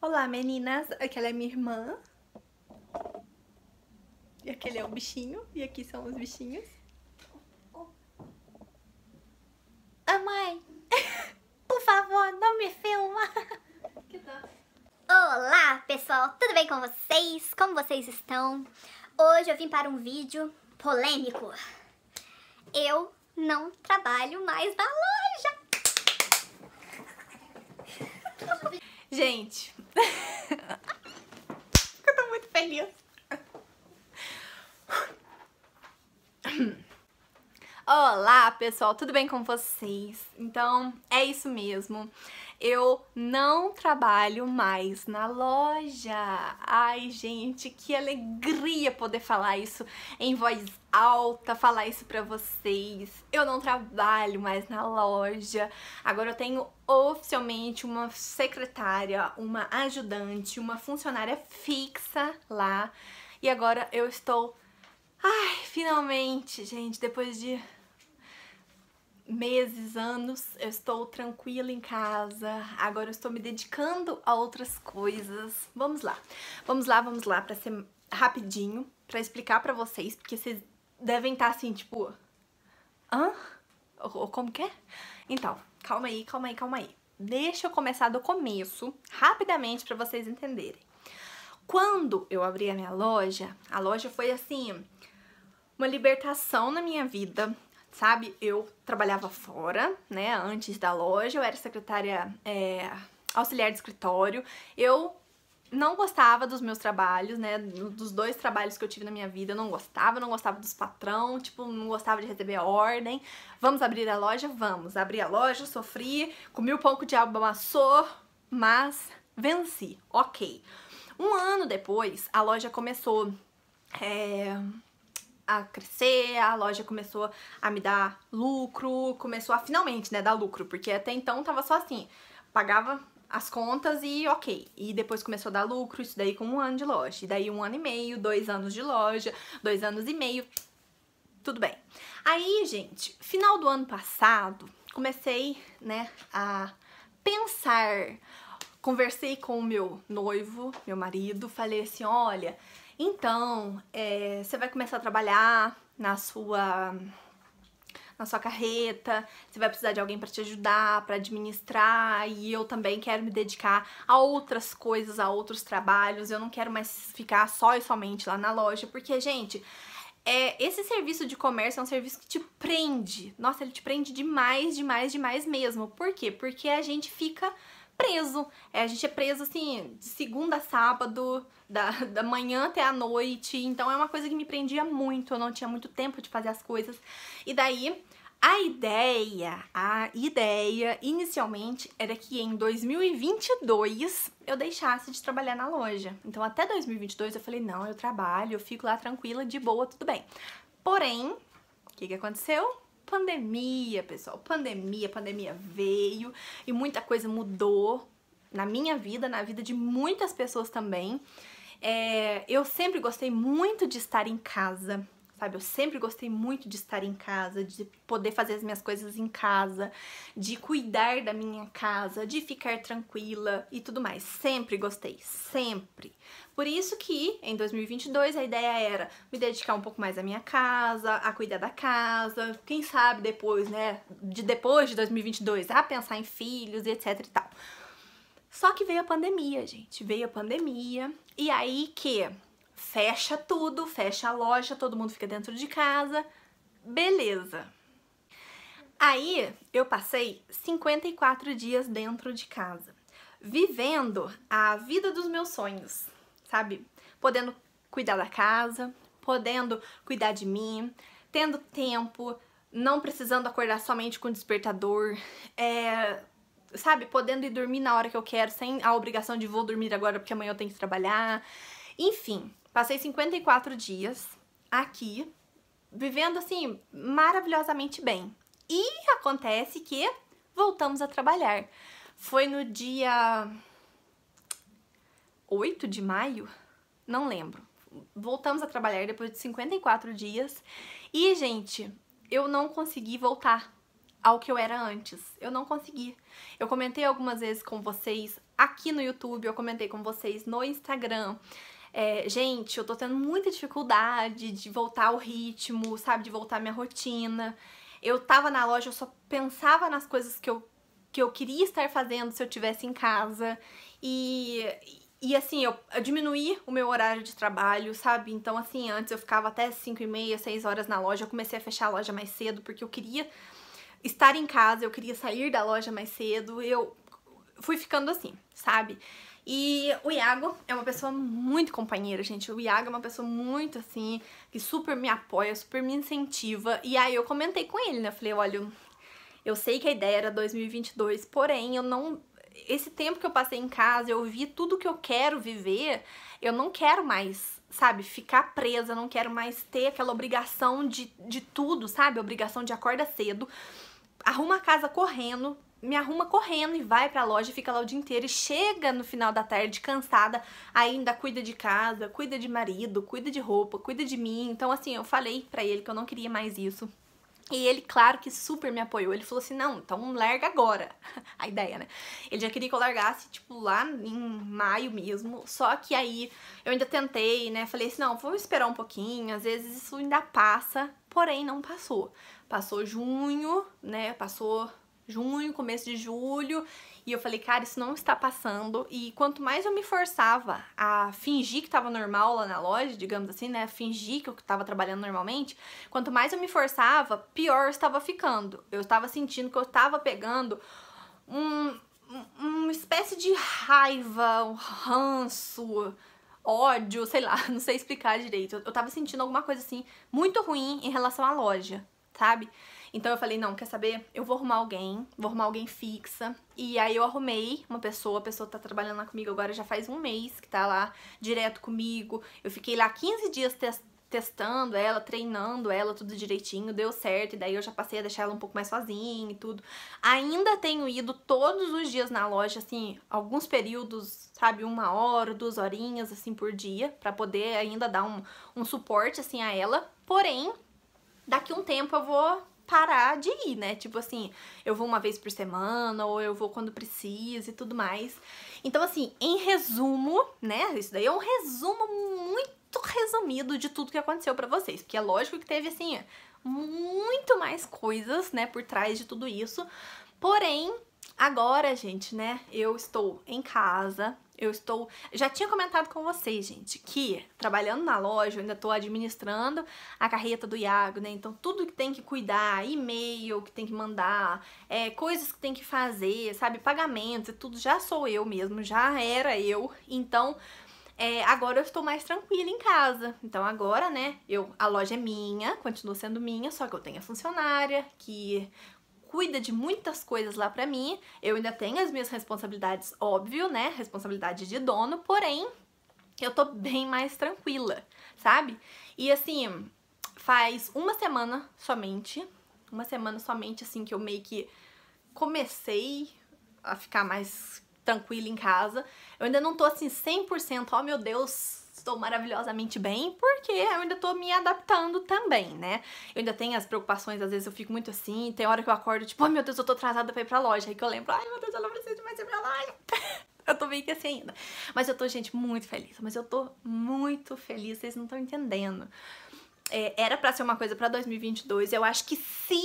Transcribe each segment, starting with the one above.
Olá, meninas! Aquela é minha irmã. E aquele é o bichinho. E aqui são os bichinhos. Ah, mãe! Por favor, não me filma! Que tal? Olá, pessoal! Tudo bem com vocês? Como vocês estão? Hoje eu vim para um vídeo polêmico. Eu não trabalho mais na loja! Gente, eu tô muito feliz. Olá, pessoal, tudo bem com vocês? Então, é isso mesmo. Eu não trabalho mais na loja. Ai, gente, que alegria poder falar isso em voz alta, falar isso para vocês. Eu não trabalho mais na loja. Agora eu tenho oficialmente uma secretária, uma ajudante, uma funcionária fixa lá. E agora eu estou Ai, finalmente, gente, depois de meses, anos, eu estou tranquila em casa, agora eu estou me dedicando a outras coisas. Vamos lá, vamos lá, vamos lá, para ser rapidinho, para explicar para vocês, porque vocês devem estar tá assim, tipo, hã? Ou como que é? Então, calma aí, calma aí, calma aí. Deixa eu começar do começo, rapidamente, para vocês entenderem. Quando eu abri a minha loja, a loja foi assim, uma libertação na minha vida, sabe? Eu trabalhava fora, né, antes da loja, eu era secretária é, auxiliar de escritório, eu não gostava dos meus trabalhos, né, dos dois trabalhos que eu tive na minha vida, eu não gostava, não gostava dos patrão, tipo, não gostava de receber a ordem, vamos abrir a loja, vamos, abri a loja, sofri, comi o pão que o diabo amassou, mas venci, ok. Um ano depois, a loja começou... É, a crescer, a loja começou a me dar lucro, começou a finalmente, né, dar lucro, porque até então tava só assim, pagava as contas e ok. E depois começou a dar lucro, isso daí com um ano de loja. E daí um ano e meio, dois anos de loja, dois anos e meio, tudo bem. Aí, gente, final do ano passado, comecei, né, a pensar. Conversei com o meu noivo, meu marido, falei assim, olha, então, é, você vai começar a trabalhar na sua na sua carreta, você vai precisar de alguém para te ajudar, para administrar, e eu também quero me dedicar a outras coisas, a outros trabalhos. Eu não quero mais ficar só e somente lá na loja, porque, gente, é, esse serviço de comércio é um serviço que te prende. Nossa, ele te prende demais, demais, demais mesmo. Por quê? Porque a gente fica preso. É, a gente é preso, assim, de segunda a sábado, da, da manhã até a noite. Então é uma coisa que me prendia muito, eu não tinha muito tempo de fazer as coisas. E daí, a ideia, a ideia inicialmente era que em 2022 eu deixasse de trabalhar na loja. Então até 2022 eu falei, não, eu trabalho, eu fico lá tranquila, de boa, tudo bem. Porém, o que, que aconteceu? pandemia, pessoal. Pandemia, pandemia veio e muita coisa mudou na minha vida, na vida de muitas pessoas também. É, eu sempre gostei muito de estar em casa, sabe? Eu sempre gostei muito de estar em casa, de poder fazer as minhas coisas em casa, de cuidar da minha casa, de ficar tranquila e tudo mais. Sempre gostei, sempre. Por isso que em 2022 a ideia era me dedicar um pouco mais à minha casa, a cuidar da casa, quem sabe depois, né, de depois de 2022, a pensar em filhos e etc e tal. Só que veio a pandemia, gente. Veio a pandemia. E aí que fecha tudo, fecha a loja, todo mundo fica dentro de casa, beleza. Aí eu passei 54 dias dentro de casa, vivendo a vida dos meus sonhos, sabe? Podendo cuidar da casa, podendo cuidar de mim, tendo tempo, não precisando acordar somente com o despertador, é, sabe? Podendo ir dormir na hora que eu quero, sem a obrigação de vou dormir agora porque amanhã eu tenho que trabalhar. Enfim, Passei 54 dias aqui, vivendo assim maravilhosamente bem. E acontece que voltamos a trabalhar. Foi no dia 8 de maio, não lembro. Voltamos a trabalhar depois de 54 dias. E, gente, eu não consegui voltar ao que eu era antes. Eu não consegui. Eu comentei algumas vezes com vocês aqui no YouTube, eu comentei com vocês no Instagram é, gente, eu tô tendo muita dificuldade de voltar ao ritmo, sabe, de voltar à minha rotina. Eu tava na loja, eu só pensava nas coisas que eu, que eu queria estar fazendo se eu tivesse em casa. E, e assim, eu, eu diminuí o meu horário de trabalho, sabe? Então, assim, antes eu ficava até 5 e meia, 6 horas na loja. Eu comecei a fechar a loja mais cedo porque eu queria estar em casa, eu queria sair da loja mais cedo. Eu fui ficando assim, sabe? E o Iago é uma pessoa muito companheira, gente. O Iago é uma pessoa muito assim, que super me apoia, super me incentiva. E aí eu comentei com ele, né? Eu falei, olha, eu sei que a ideia era 2022, porém eu não esse tempo que eu passei em casa, eu vi tudo que eu quero viver, eu não quero mais, sabe, ficar presa, não quero mais ter aquela obrigação de, de tudo, sabe? Obrigação de acorda cedo, arruma a casa correndo, me arruma correndo e vai pra loja, fica lá o dia inteiro e chega no final da tarde cansada, ainda cuida de casa, cuida de marido, cuida de roupa, cuida de mim. Então, assim, eu falei pra ele que eu não queria mais isso. E ele, claro que super me apoiou. Ele falou assim: não, então larga agora. A ideia, né? Ele já queria que eu largasse, tipo, lá em maio mesmo. Só que aí eu ainda tentei, né? Falei assim: não, vou esperar um pouquinho. Às vezes isso ainda passa. Porém, não passou. Passou junho, né? Passou junho, começo de julho, e eu falei, cara, isso não está passando. E quanto mais eu me forçava a fingir que estava normal lá na loja, digamos assim, né? Fingir que eu estava trabalhando normalmente, quanto mais eu me forçava, pior eu estava ficando. Eu estava sentindo que eu estava pegando um, uma espécie de raiva, um ranço, ódio, sei lá, não sei explicar direito. Eu, estava sentindo alguma coisa assim muito ruim em relação à loja, sabe? Então eu falei, não, quer saber? Eu vou arrumar alguém, vou arrumar alguém fixa. E aí eu arrumei uma pessoa, a pessoa tá trabalhando lá comigo agora já faz um mês que tá lá direto comigo. Eu fiquei lá 15 dias testando testando ela, treinando ela, tudo direitinho, deu certo, e daí eu já passei a deixar ela um pouco mais sozinha e tudo. Ainda tenho ido todos os dias na loja, assim, alguns períodos, sabe, uma hora, duas horinhas, assim, por dia, pra poder ainda dar um, um suporte, assim, a ela. Porém, daqui um tempo eu vou parar de ir, né? Tipo assim, eu vou uma vez por semana, ou eu vou quando precisa e tudo mais. Então, assim, em resumo, né? Isso daí é um resumo muito resumido de tudo que aconteceu para vocês. Porque é lógico que teve, assim, muito mais coisas, né, por trás de tudo isso. Porém, agora, gente, né, eu estou em casa, eu estou. Já tinha comentado com vocês, gente, que trabalhando na loja, eu ainda estou administrando a carreta do Iago, né? Então, tudo que tem que cuidar, e-mail que tem que mandar, é, coisas que tem que fazer, sabe? Pagamentos e tudo, já sou eu mesmo, já era eu. Então, é, agora eu estou mais tranquila em casa. Então agora, né, eu, a loja é minha, continua sendo minha, só que eu tenho a funcionária que cuida de muitas coisas lá para mim. Eu ainda tenho as minhas responsabilidades, óbvio, né? Responsabilidade de dono, porém eu tô bem mais tranquila, sabe? E assim, faz uma semana somente, uma semana somente assim que eu meio que comecei a ficar mais tranquila em casa. Eu ainda não tô assim 100%, ó oh, meu Deus, estou maravilhosamente bem, porque eu ainda estou me adaptando também, né? Eu ainda tenho as preocupações, às vezes eu fico muito assim, tem hora que eu acordo, tipo, ai oh, meu Deus, eu tô atrasada pra ir pra loja. Aí que eu lembro, ai meu Deus, eu não preciso mais ir pra loja. eu tô meio que assim ainda. Mas eu tô, gente, muito feliz. Mas eu tô muito feliz, vocês não estão entendendo. É, era pra ser uma coisa pra 2022, eu acho que se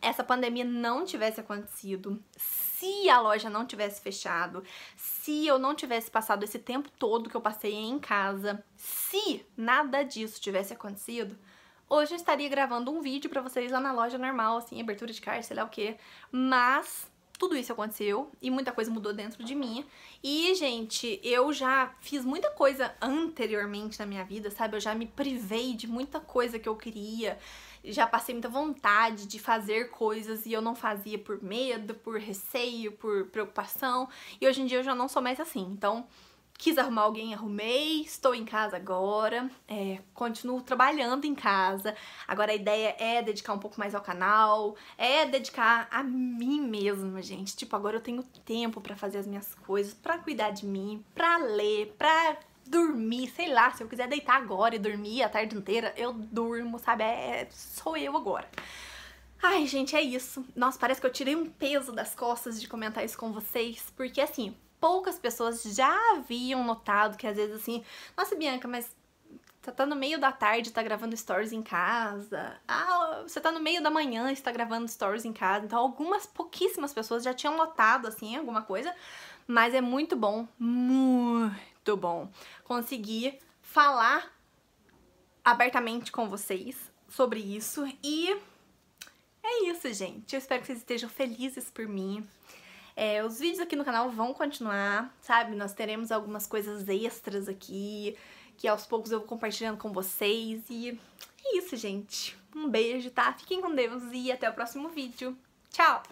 essa pandemia não tivesse acontecido, se a loja não tivesse fechado, se eu não tivesse passado esse tempo todo que eu passei em casa, se nada disso tivesse acontecido, hoje eu estaria gravando um vídeo para vocês lá na loja normal, assim, abertura de caixa, sei lá o quê. Mas tudo isso aconteceu e muita coisa mudou dentro de mim. E, gente, eu já fiz muita coisa anteriormente na minha vida, sabe? Eu já me privei de muita coisa que eu queria, já passei muita vontade de fazer coisas e eu não fazia por medo, por receio, por preocupação. E hoje em dia eu já não sou mais assim. Então, quis arrumar alguém, arrumei, estou em casa agora, é, continuo trabalhando em casa. Agora a ideia é dedicar um pouco mais ao canal, é dedicar a mim mesma, gente. Tipo, agora eu tenho tempo para fazer as minhas coisas, para cuidar de mim, para ler, para dormir, sei lá, se eu quiser deitar agora e dormir a tarde inteira, eu durmo, sabe? É, sou eu agora. Ai, gente, é isso. Nossa, parece que eu tirei um peso das costas de comentar isso com vocês, porque assim, poucas pessoas já haviam notado que às vezes assim, nossa Bianca, mas você tá no meio da tarde, tá gravando stories em casa. Ah, você tá no meio da manhã, está gravando stories em casa. Então, algumas pouquíssimas pessoas já tinham notado assim alguma coisa, mas é muito bom, muito bom conseguir falar abertamente com vocês sobre isso e é isso, gente. Eu espero que vocês estejam felizes por mim. É, os vídeos aqui no canal vão continuar, sabe? Nós teremos algumas coisas extras aqui, que aos poucos eu vou compartilhando com vocês. E é isso, gente. Um beijo, tá? Fiquem com Deus e até o próximo vídeo. Tchau!